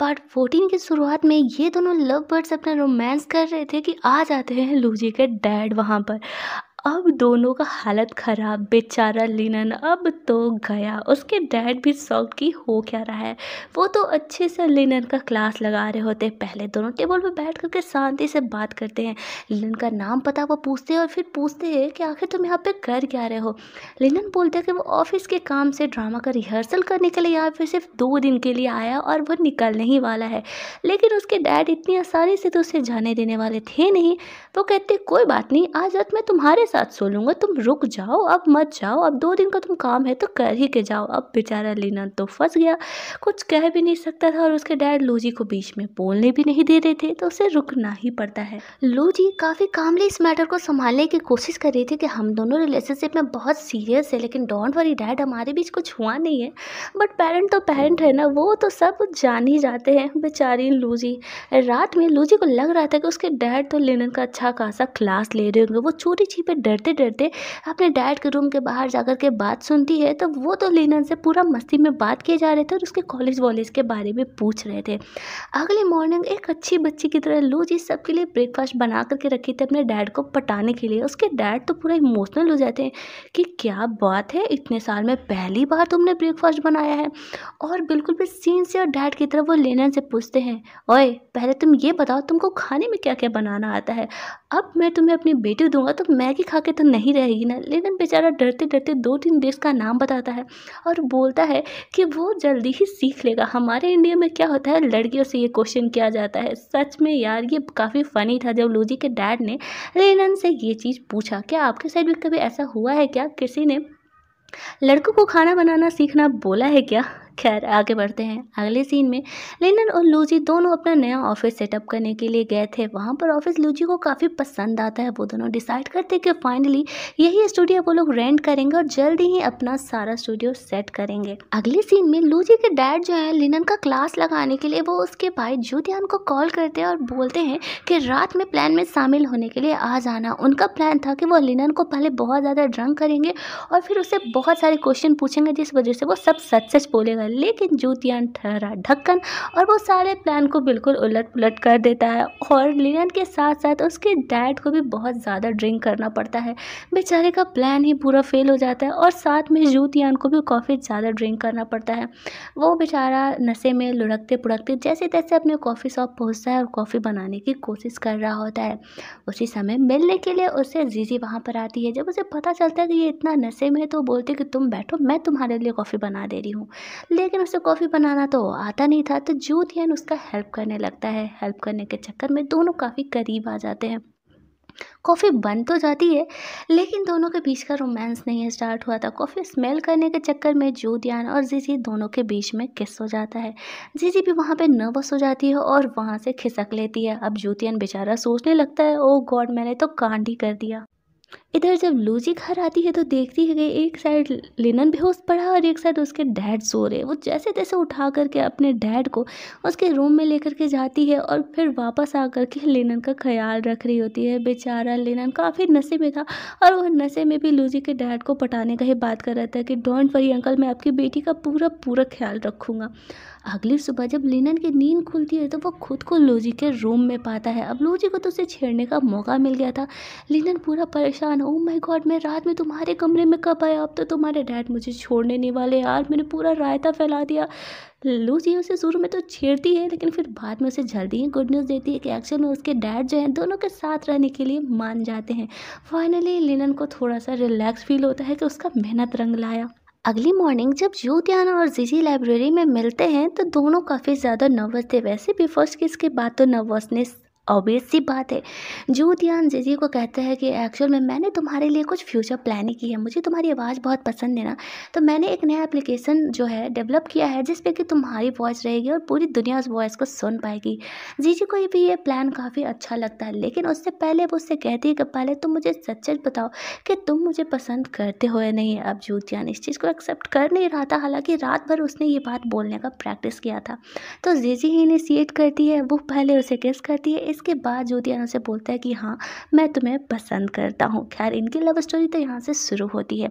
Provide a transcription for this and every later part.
part fourteen की शुरुआत में ये दोनों लव बर्ड्स अपना रोमांस कर रहे थे कि आ जाते हैं लूजी के डैड वहाँ पर अब दोनों का हालत ख़राब बेचारा लिनन अब तो गया उसके डैड भी शॉक की हो क्या रहा है वो तो अच्छे से लिनन का क्लास लगा रहे होते हैं पहले दोनों टेबल पर बैठ करके शांति से बात करते हैं लिनन का नाम पता वो पूछते हैं और फिर पूछते हैं कि आखिर तुम यहाँ पे कर क्या रहे हो लिनन बोलते हैं कि वो ऑफिस के काम से ड्रामा का रिहर्सल करने के लिए यहाँ पर सिर्फ दो दिन के लिए आया और वो निकलने ही वाला है लेकिन उसके डैड इतनी आसानी से तो उसे जाने देने वाले थे नहीं वो कहते कोई बात नहीं आज रात मैं तुम्हारे साथ सो लूँगा तुम रुक जाओ अब मत जाओ अब दो दिन का तुम काम है तो कर ही के जाओ अब बेचारा लीना तो फंस गया कुछ कह भी नहीं सकता था और उसके डैड लूजी को बीच में बोलने भी नहीं दे रहे थे तो उसे रुकना ही पड़ता है लूजी काफ़ी कामली इस मैटर को संभालने की कोशिश कर रही थी कि हम दोनों रिलेशनशिप में बहुत सीरियस है लेकिन डोंट वरी डैड हमारे बीच कुछ हुआ नहीं है बट पेरेंट तो पेरेंट है ना वो तो सब जान ही जाते हैं बेचारी लूजी रात में लूजी को लग रहा था कि उसके डैड तो लेनन का अच्छा खासा क्लास ले रहे होंगे वो चोरी छिपे डरते डरते अपने डैड के रूम के बाहर जाकर के बात सुनती है तो वो तो लीनन से पूरा मस्ती में बात किए जा रहे थे और उसके कॉलेज वॉलेज के बारे में पूछ रहे थे अगली मॉर्निंग एक अच्छी बच्ची की तरह लू जी सबके लिए ब्रेकफास्ट बना करके रखी थी अपने डैड को पटाने के लिए उसके डैड तो पूरा इमोशनल हो जाते हैं कि क्या बात है इतने साल में पहली बार तुमने ब्रेकफास्ट बनाया है और बिल्कुल भी सीन से और डैड की तरफ वो लेनन से पूछते हैं ओए पहले तुम ये बताओ तुमको खाने में क्या क्या बनाना आता है अब मैं तुम्हें अपनी बेटी दूंगा तो मैगी खा के तो नहीं रहेगी ना लेकिन बेचारा डरते डरते दो तीन देश का नाम बताता है और बोलता है कि वो जल्दी ही सीख लेगा हमारे इंडिया में क्या होता है लड़कियों से ये क्वेश्चन किया जाता है सच में यार ये काफ़ी फ़नी था जब लूजी के डैड ने लेनन से ये चीज़ पूछा क्या आपके साइड भी कभी ऐसा हुआ है क्या किसी ने लड़कों को खाना बनाना सीखना बोला है क्या खैर आगे बढ़ते हैं अगले सीन में लेनन और लूजी दोनों अपना नया ऑफिस सेटअप करने के लिए गए थे वहाँ पर ऑफिस लूजी को काफ़ी पसंद आता है वो दोनों डिसाइड करते हैं कि फाइनली यही स्टूडियो वो लोग रेंट करेंगे और जल्दी ही अपना सारा स्टूडियो सेट करेंगे अगले सीन में लूजी के डैड जो है लिनन का क्लास लगाने के लिए वो उसके भाई जूतियान को कॉल करते हैं और बोलते हैं कि रात में प्लान में शामिल होने के लिए आ जाना उनका प्लान था कि वो लिनन को पहले बहुत ज़्यादा ड्रंक करेंगे और फिर उसे बहुत सारे क्वेश्चन पूछेंगे जिस वजह से वो सब सच सच बोलेगा है लेकिन जूतियान ठहरा ढक्कन और वो सारे प्लान को बिल्कुल उलट पुलट कर देता है और लियन के साथ साथ उसके डैड को भी बहुत ज़्यादा ड्रिंक करना पड़ता है बेचारे का प्लान ही पूरा फेल हो जाता है और साथ में जूतियान को भी काफ़ी ज़्यादा ड्रिंक करना पड़ता है वो बेचारा नशे में लुढ़कते पुढ़कते जैसे तैसे अपने कॉफ़ी शॉप पहुँचता है और कॉफ़ी बनाने की कोशिश कर रहा होता है उसी समय मिलने के लिए उससे जीजी वहाँ पर आती है जब उसे पता चलता है कि ये इतना नशे में है तो बोलती है कि तुम बैठो मैं तुम्हारे लिए कॉफ़ी बना दे रही हूँ लेकिन उसे कॉफ़ी बनाना तो आता नहीं था तो ज्योतियन उसका हेल्प करने लगता है हेल्प करने के चक्कर में दोनों काफ़ी करीब आ जाते हैं कॉफ़ी बन तो जाती है लेकिन दोनों के बीच का रोमांस नहीं स्टार्ट हुआ था कॉफ़ी स्मेल करने के चक्कर में जोदियान और जीजी दोनों के बीच में किस हो जाता है जीजी भी वहाँ पे नर्वस हो जाती है और वहाँ से खिसक लेती है अब जोतियान बेचारा सोचने लगता है ओ oh गॉड मैंने तो कांड ही कर दिया इधर जब लूजी घर आती है तो देखती है कि एक साइड लिनन बेहोश पड़ा और एक साइड उसके डैड सो रहे वो जैसे तैसे उठा करके अपने डैड को उसके रूम में लेकर के जाती है और फिर वापस आ कर के लिनन का ख्याल रख रही होती है बेचारा लिनन काफ़ी नशे में था और वह नशे में भी लूजी के डैड को पटाने का ही बात कर रहा था कि डोंट वरी अंकल मैं आपकी बेटी का पूरा पूरा ख्याल रखूँगा अगली सुबह जब लिनन की नींद खुलती है तो वो खुद को लूजी के रूम में पाता है अब लूजी को तो उसे छेड़ने का मौका मिल गया था लिनन पूरा परेशान ओ माय गॉड मैं रात में तुम्हारे कमरे में कब आया अब तो तुम्हारे डैड मुझे छोड़ने नहीं वाले यार मैंने पूरा रायता फैला दिया लूसी उसे शुरू में तो छेड़ती है लेकिन फिर बाद में उसे जल्दी ही गुड न्यूज़ देती है कि एक्चुअल में उसके डैड जो हैं दोनों के साथ रहने के लिए मान जाते हैं फाइनली लिनन को थोड़ा सा रिलैक्स फील होता है कि उसका मेहनत रंग लाया अगली मॉर्निंग जब ज्योतियाना और जीजी लाइब्रेरी में मिलते हैं तो दोनों काफ़ी ज़्यादा नर्वस थे वैसे भी फर्स्ट किस के बाद तो नर्वसनेस ऑब्वियस सी बात है जो ध्यान जजी को कहता है कि एक्चुअल में मैंने तुम्हारे लिए कुछ फ्यूचर प्लानिंग की है मुझे तुम्हारी आवाज़ बहुत पसंद है ना तो मैंने एक नया एप्लीकेशन जो है डेवलप किया है जिसपे कि तुम्हारी वॉइस रहेगी और पूरी दुनिया उस वॉइस को सुन पाएगी जीजी को ये भी ये प्लान काफ़ी अच्छा लगता है लेकिन उससे पहले वो उससे कहती है कि पहले तुम मुझे सच बताओ कि तुम मुझे पसंद करते हो या नहीं अब जूतियान इस चीज़ को एक्सेप्ट कर नहीं रहा था हालाँकि रात भर उसने ये बात बोलने का प्रैक्टिस किया था तो जीजी ही इनिशिएट करती है वो पहले उसे किस करती है इसके बाद ज्योति आनंद से बोलता है कि हाँ मैं तुम्हें पसंद करता हूँ खैर इनकी लव स्टोरी तो यहाँ से शुरू होती है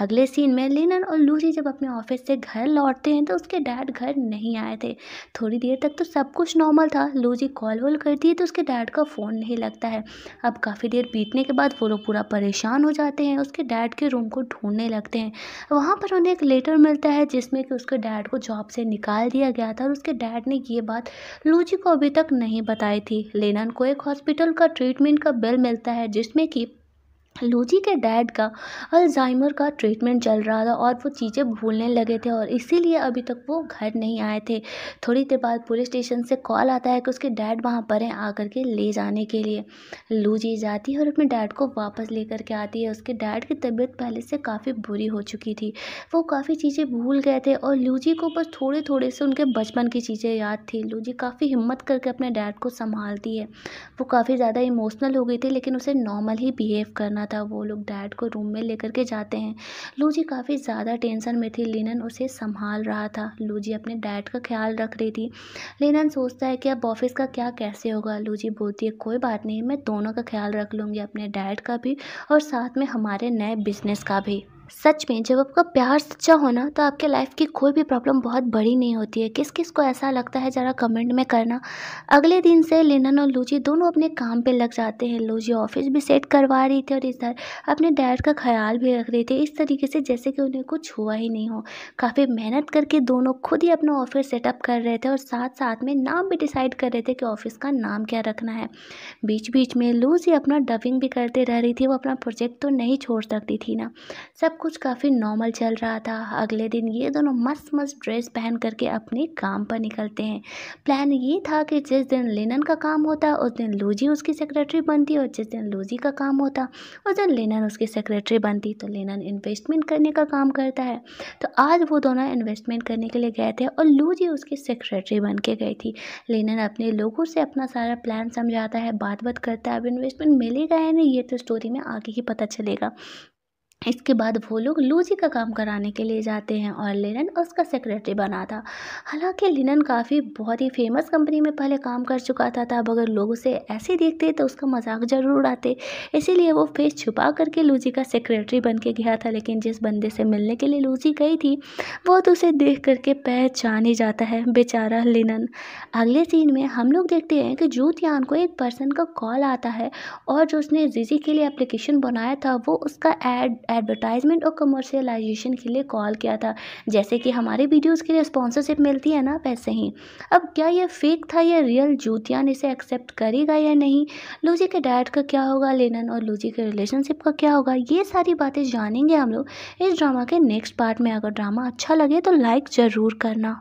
अगले सीन में लिनन और लूसी जब अपने ऑफिस से घर लौटते हैं तो उसके डैड घर नहीं आए थे थोड़ी देर तक तो सब कुछ नॉर्मल था लूजी कॉल वॉल करती है तो उसके डैड का फ़ोन नहीं लगता है अब काफ़ी देर बीतने के बाद वो लोग पूरा परेशान हो जाते हैं उसके डैड के रूम को ढूंढने लगते हैं वहाँ पर उन्हें एक लेटर मिलता है जिसमें कि उसके डैड को जॉब से निकाल दिया गया था और उसके डैड ने ये बात लूजी को अभी तक नहीं बताई थी लेनन को एक हॉस्पिटल का ट्रीटमेंट का बिल मिलता है जिसमें कि लोजी के डैड का अल्जाइमर का ट्रीटमेंट चल रहा था और वो चीज़ें भूलने लगे थे और इसीलिए अभी तक वो घर नहीं आए थे थोड़ी देर बाद पुलिस स्टेशन से कॉल आता है कि उसके डैड वहाँ पर हैं आकर के ले जाने के लिए लोजी जाती है और अपने डैड को वापस ले कर के आती है उसके डैड की तबीयत पहले से काफ़ी बुरी हो चुकी थी वो काफ़ी चीज़ें भूल गए थे और लूजी को बस थोड़े थोड़े से उनके बचपन की चीज़ें याद थी लूजी काफ़ी हिम्मत करके अपने डैड को संभालती है वो काफ़ी ज़्यादा इमोशनल हो गई थी लेकिन उसे नॉर्मल ही बिहेव करना जाना था वो लोग डैड को रूम में लेकर के जाते हैं लूजी काफ़ी ज़्यादा टेंशन में थी लिनन उसे संभाल रहा था लूजी अपने डैड का ख्याल रख रही थी लिनन सोचता है कि अब ऑफिस का क्या कैसे होगा लूजी बोलती है कोई बात नहीं मैं दोनों का ख्याल रख लूँगी अपने डैड का भी और साथ में हमारे नए बिजनेस का भी सच में जब आपका प्यार सच्चा हो ना तो आपके लाइफ की कोई भी प्रॉब्लम बहुत बड़ी नहीं होती है किस किस को ऐसा लगता है ज़रा कमेंट में करना अगले दिन से लिनन और लूजी दोनों अपने काम पे लग जाते हैं लूजी ऑफिस भी सेट करवा रही थी और इधर अपने डैड का ख्याल भी रख रही थी इस तरीके से जैसे कि उन्हें कुछ हुआ ही नहीं हो काफ़ी मेहनत करके दोनों खुद ही अपना ऑफिस सेटअप कर रहे थे और साथ साथ में नाम भी डिसाइड कर रहे थे कि ऑफिस का नाम क्या रखना है बीच बीच में लूजी अपना डबिंग भी करते रह रही थी वो अपना प्रोजेक्ट तो नहीं छोड़ सकती थी ना सब कुछ काफ़ी नॉर्मल चल रहा था अगले दिन ये दोनों मस्त मस्त ड्रेस पहन करके अपने काम पर निकलते हैं प्लान ये था कि जिस दिन लेनन का काम होता उस दिन लूजी उसकी सेक्रेटरी बनती और जिस दिन लूजी का काम होता उस दिन लेनन उसकी सेक्रेटरी बनती तो लेनन इन्वेस्टमेंट करने का काम करता है तो आज वो दोनों इन्वेस्टमेंट करने के लिए गए थे और लूजी उसकी सेक्रेटरी बन के गई थी लेनन अपने लोगों से अपना सारा प्लान समझाता है बात बात करता है अब इन्वेस्टमेंट मिलेगा या नहीं ये तो स्टोरी में आगे ही पता चलेगा इसके बाद वो लोग लूजी का काम कराने के लिए जाते हैं और लिनन उसका सेक्रेटरी बना था हालांकि लिनन काफ़ी बहुत ही फेमस कंपनी में पहले काम कर चुका था तब अगर लोग उसे ऐसे देखते तो उसका मजाक जरूर उड़ाते इसीलिए वो फेस छुपा करके लूजी का सेक्रेटरी बन के गया था लेकिन जिस बंदे से मिलने के लिए लूजी गई थी वो तो उसे देख करके पहचान ही जाता है बेचारा लिनन अगले सीन में हम लोग देखते हैं कि जूतियान को एक पर्सन का कॉल आता है और जो उसने जीजी के लिए एप्लीकेशन बनाया था वो उसका एड एडवर्टाइजमेंट और कमर्शियलाइजेशन के लिए कॉल किया था जैसे कि हमारे वीडियोज़ के लिए स्पॉन्सरशिप मिलती है ना वैसे ही अब क्या यह फेक था या रियल जूतियान इसे एक्सेप्ट करेगा या नहीं लूजी के डैड का क्या होगा लेनन और लूजी के रिलेशनशिप का क्या होगा ये सारी बातें जानेंगे हम लोग इस ड्रामा के नेक्स्ट पार्ट में अगर ड्रामा अच्छा लगे तो लाइक ज़रूर करना